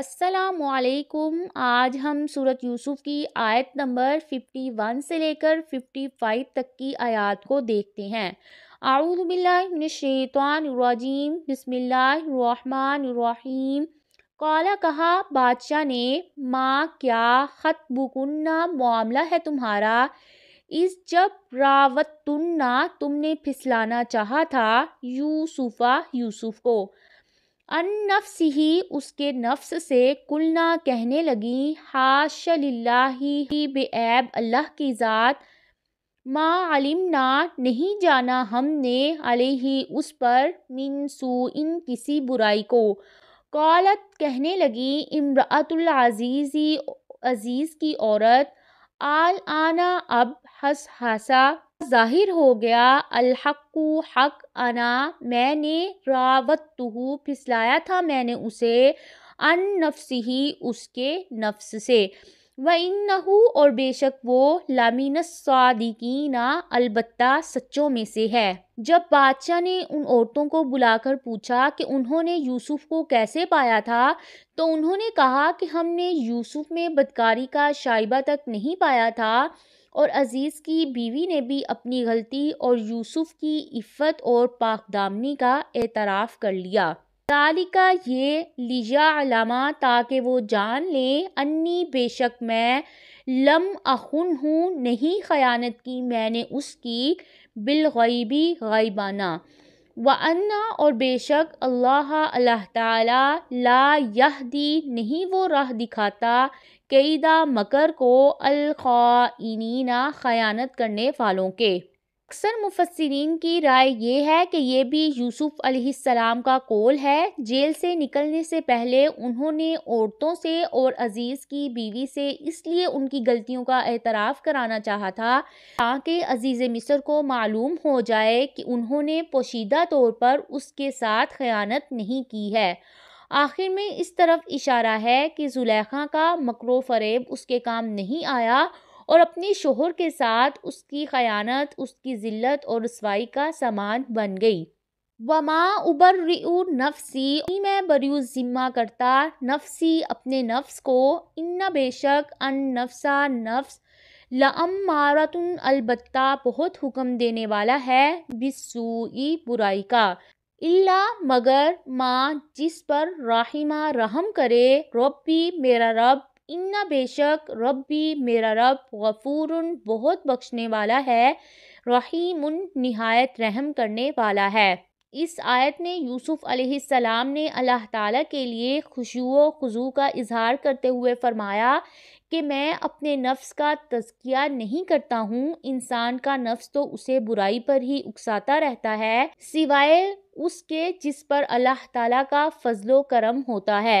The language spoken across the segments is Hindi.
असलकुम आज हम सूरत यूसुफ की आयत नंबर फिफ्टी वन से लेकर फिफ़्टी फ़ाइव तक की आयत को देखते हैं आउदबिल्लाशैतवानरजीम बसमिल्लाम कौला कहा बादशाह ने माँ क्या ख़त बुकुन्ना मामला है तुम्हारा इस जब रावत तुन्ना तुमने फिसलाना चाहा था यूसुफ़ा यूसुफ को नफ्स ही उसके नफ्स से कुलना कहने लगी हाशल्ला बेऐब अल्लाह की ज़ात माँ ना नहीं जाना हमने ही उस पर मिनसू इन किसी बुराई को कौलत कहने लगी इमरातुल अजीज़ी अजीज़ की औरत आल आना अब हस हसा जाहिर हो गया अलहक्कु हक अना मैंने रावत तुह फिसलाया था मैंने उसे अन नफ्स ही उसके नफ्स से व इन्नहू और बेशक वो लामिनस सादिकीना अलबत्ता सच्चों में से है जब बादशाह ने उन औरतों को बुलाकर पूछा कि उन्होंने यूसुफ को कैसे पाया था तो उन्होंने कहा कि हमने यूसुफ में बदकारी का शाइबा तक नहीं पाया था और अज़ीज़ की बीवी ने भी अपनी गलती और यूसुफ की इफ़त और पाकदामनी का एतराफ़ कर लिया तालिका ये लिजा अलामा ताकि वो जान लें अन्नी बेशक मैं लम अखुन हूँ नहीं ख़यानत की मैंने उसकी बिलगैबी गैबाना व अन्ना और बेशक अल्लाह अल्लाह ताला ला दी नहीं वो राह दिखाता कईदा मकर को अलखाइना ख़यानत करने वालों के अक्सर मुफसरीन की राय यह है कि ये भी यूसुफ अलैहिस्सलाम का कोल है जेल से निकलने से पहले उन्होंने औरतों से और अज़ीज़ की बीवी से इसलिए उनकी गलतियों का एतराफ़ कराना चाहा था ताकि अज़ीज़ मिस्र को मालूम हो जाए कि उन्होंने पोशीदा तौर पर उसके साथ ख़यानत नहीं की है आखिर में इस तरफ इशारा है कि जुलेखा का मकरो फरेब उसके काम नहीं आया और अपने शोहर के साथ उसकी खयानत उसकी ज़िल्लत और रसवाई का सामान बन गई वमा उबर रिउ नफसी मैं बरू ज़िम्मा करता नफसी अपने नफ्स को इन्ना बेशक अन नफसा नफ्स लमारतन अलबत्ता बहुत हुक्म देने वाला है बिसूई बुराई का इल्ला मगर माँ जिस पर राहिमा रहम करे रब भी मेरा रब इन्ना बेशक रब भी मेरा रब गफूर बहुत बख्शने वाला है रहीम नहायत रहम करने वाला है इस आयत में यूसुफ़ अलैहिस्सलाम ने अल्लाह ताला के लिए खुशू खुजू का इजहार करते हुए फ़रमाया कि मैं अपने नफ्स का तस्किया नहीं करता हूँ इंसान का नफ्स तो उसे बुराई पर ही उकसाता रहता है सिवाय उसके जिस पर अल्लाह ताला का फजलो करम होता है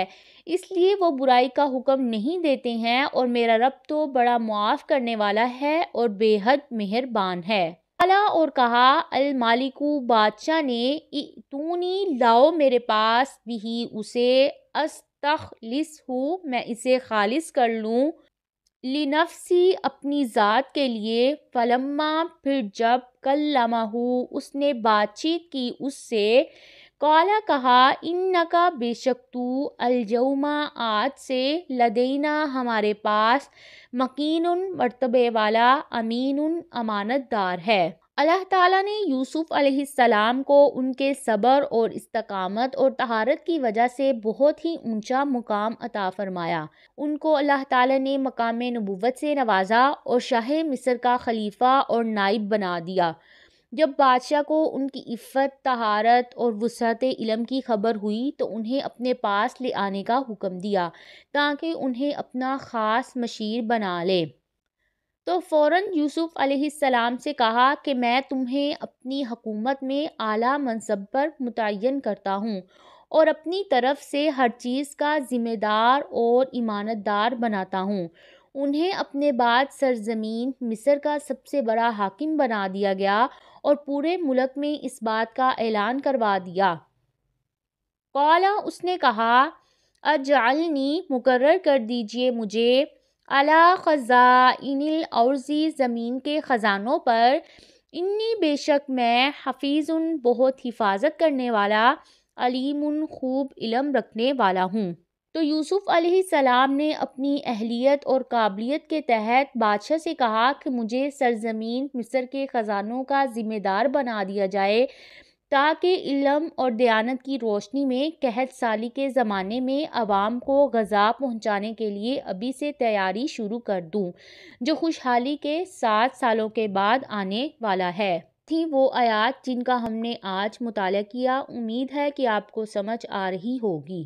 इसलिए वो बुराई का हुक्म नहीं देते हैं और मेरा रब तो बड़ा मुआफ़ करने वाला है और बेहद मेहरबान है अला और कहा अल मालिकू बादशाह ने तूनी लाओ मेरे पास भी उसे अस्तखलिस हूँ मैं इसे खालिस कर लूँ लिनफ़सी अपनी ज़ात के लिए फ़लम्मा फिर जब हो उसने बातचीत की उससे कौला कहा इन नका बेशक तू अलजुमा आज से लदेना हमारे पास मकीन मरतबे वाला अमीन अमानतदार है अल्लाह ताला ने यूसुफ अलैहिस्सलाम को उनके सब्र और इस्तकामत और तहारत की वजह से बहुत ही ऊंचा मुकाम अता फरमाया उनको अल्लाह ताला ने मकाम नबूवत से नवाजा और शाह मिस्र का खलीफा और नाइब बना दिया जब बादशाह को उनकी इफ़्फ़त तहारत और वसत इलम की खबर हुई तो उन्हें अपने पास ले आने का हुक्म दिया ताकि उन्हें अपना ख़ास मशीर बना ले तो फ़ौर यूसुफ़ अलैहिस्सलाम से कहा कि मैं तुम्हें अपनी हकूमत में आला मनसब पर मुतन करता हूँ और अपनी तरफ से हर चीज़ का ज़िम्मेदार और इमानतदार बनाता हूँ उन्हें अपने बाद सरजमीन मिस्र का सबसे बड़ा हाकिम बना दिया गया और पूरे मुल्क में इस बात का ऐलान करवा दिया कौला उसने कहा अजालनी मुकर कर दीजिए मुझे अला इनिल अर्ज़ी ज़मीन के ख़ज़ानों पर इन्नी बेशक मैं हफीज़ उन बहुत हिफाजत करने वाला अलीम उन खूब इलम रखने वाला हूँ तो यूसुफ़ सलाम ने अपनी अहलियत और काबिलियत के तहत बादशाह से कहा कि मुझे सरजमीन मिस्र के ख़ज़ानों का ज़िम्मेदार बना दिया जाए ताकि इलम और दयानत की रोशनी में कहत साली के ज़माने में आवाम को गज़ा पहुँचाने के लिए अभी से तैयारी शुरू कर दूँ जो खुशहाली के सात सालों के बाद आने वाला है थी वो आयात जिनका हमने आज मुताल किया उम्मीद है कि आपको समझ आ रही होगी